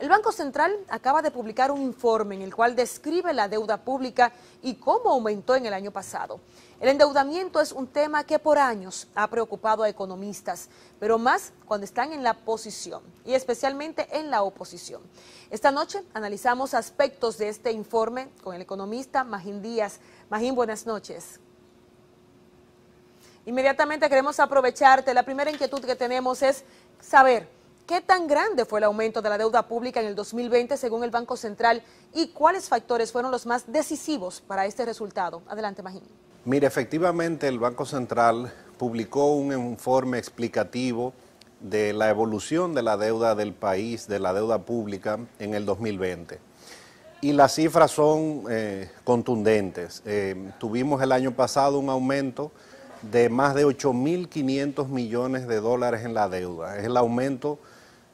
El Banco Central acaba de publicar un informe en el cual describe la deuda pública y cómo aumentó en el año pasado. El endeudamiento es un tema que por años ha preocupado a economistas, pero más cuando están en la posición y especialmente en la oposición. Esta noche analizamos aspectos de este informe con el economista Magín Díaz. Magín, buenas noches. Inmediatamente queremos aprovecharte. La primera inquietud que tenemos es saber ¿Qué tan grande fue el aumento de la deuda pública en el 2020 según el Banco Central y cuáles factores fueron los más decisivos para este resultado? Adelante, Magín. Mire, efectivamente el Banco Central publicó un informe explicativo de la evolución de la deuda del país, de la deuda pública en el 2020. Y las cifras son eh, contundentes. Eh, tuvimos el año pasado un aumento de más de 8.500 millones de dólares en la deuda. Es el aumento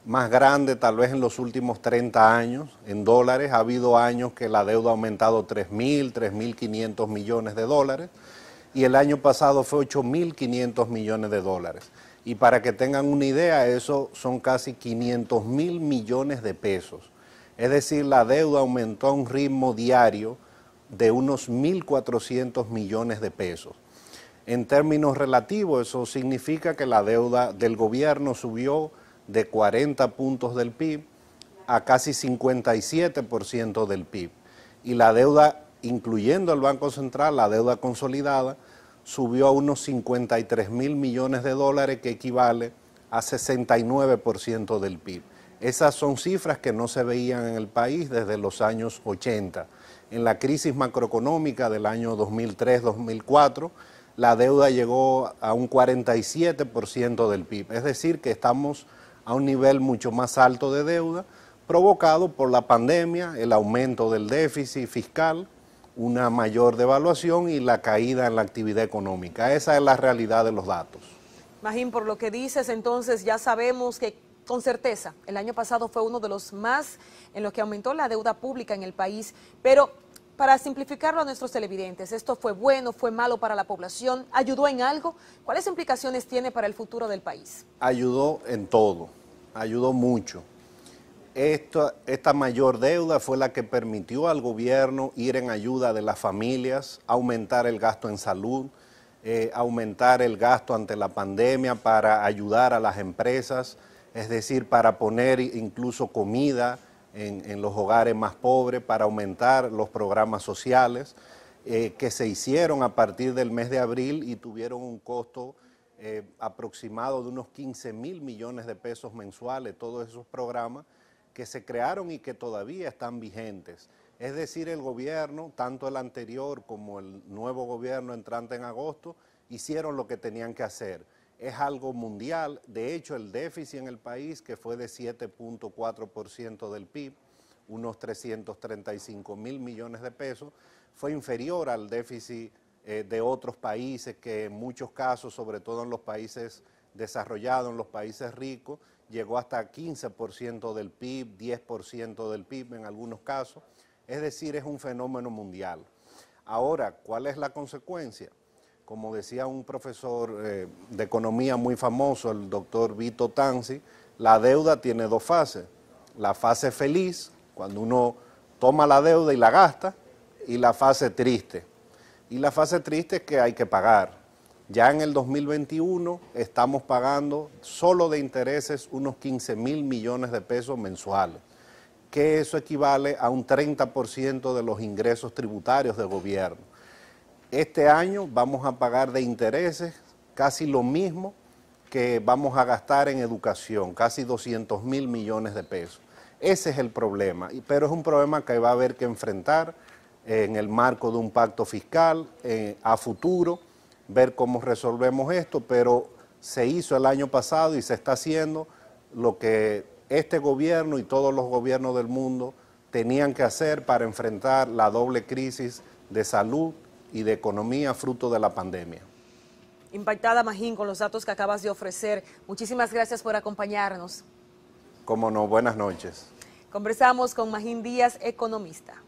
más grande tal vez en los últimos 30 años en dólares. Ha habido años que la deuda ha aumentado 3.000, 3.500 millones de dólares y el año pasado fue 8.500 millones de dólares. Y para que tengan una idea, eso son casi 500.000 mil millones de pesos. Es decir, la deuda aumentó a un ritmo diario de unos 1.400 millones de pesos. En términos relativos, eso significa que la deuda del gobierno subió de 40 puntos del PIB a casi 57% del PIB. Y la deuda, incluyendo el Banco Central, la deuda consolidada, subió a unos 53 mil millones de dólares, que equivale a 69% del PIB. Esas son cifras que no se veían en el país desde los años 80. En la crisis macroeconómica del año 2003-2004, la deuda llegó a un 47% del PIB. Es decir, que estamos a un nivel mucho más alto de deuda, provocado por la pandemia, el aumento del déficit fiscal, una mayor devaluación y la caída en la actividad económica. Esa es la realidad de los datos. Magín, por lo que dices, entonces ya sabemos que con certeza el año pasado fue uno de los más en los que aumentó la deuda pública en el país, pero para simplificarlo a nuestros televidentes, ¿esto fue bueno, fue malo para la población? ¿Ayudó en algo? ¿Cuáles implicaciones tiene para el futuro del país? Ayudó en todo ayudó mucho. Esta, esta mayor deuda fue la que permitió al gobierno ir en ayuda de las familias, aumentar el gasto en salud, eh, aumentar el gasto ante la pandemia para ayudar a las empresas, es decir, para poner incluso comida en, los hogares más pobres, para aumentar los programas sociales eh, que se hicieron a partir del mes de abril y tuvieron un costo eh, aproximado de unos 15 mil millones de pesos mensuales, todos esos programas que se crearon y que todavía están vigentes. Es decir, el gobierno, tanto el anterior como el nuevo gobierno entrante en agosto, hicieron lo que tenían que hacer. Es algo mundial. De hecho, el déficit en el país, que fue de 7.4% del PIB, unos 335 mil millones de pesos, fue inferior al déficit eh, de otros países que en muchos casos, sobre todo en los países desarrollados, en los países ricos, llegó hasta 15% del PIB, 10% del PIB en algunos casos. Es decir, es un fenómeno mundial. Ahora, ¿cuál es la consecuencia? Como decía un profesor eh, de economía muy famoso, el doctor Vito Tansi la deuda tiene dos fases. La fase feliz, cuando uno toma la deuda y la gasta, y la fase triste, y la fase triste es que hay que pagar. Ya en el 2021 estamos pagando solo de intereses unos 15 mil millones de pesos mensuales, que eso equivale a un 30% de los ingresos tributarios de gobierno. Este año vamos a pagar de intereses casi lo mismo que vamos a gastar en educación, casi 200 mil millones de pesos. Ese es el problema, pero es un problema que va a haber que enfrentar en el marco de un pacto fiscal eh, a futuro, ver cómo resolvemos esto, pero se hizo el año pasado y se está haciendo lo que este gobierno y todos los gobiernos del mundo tenían que hacer para enfrentar la doble crisis de salud y de economía fruto de la pandemia. Impactada, Magín, con los datos que acabas de ofrecer. Muchísimas gracias por acompañarnos. Como no, buenas noches. Conversamos con Magín Díaz, economista.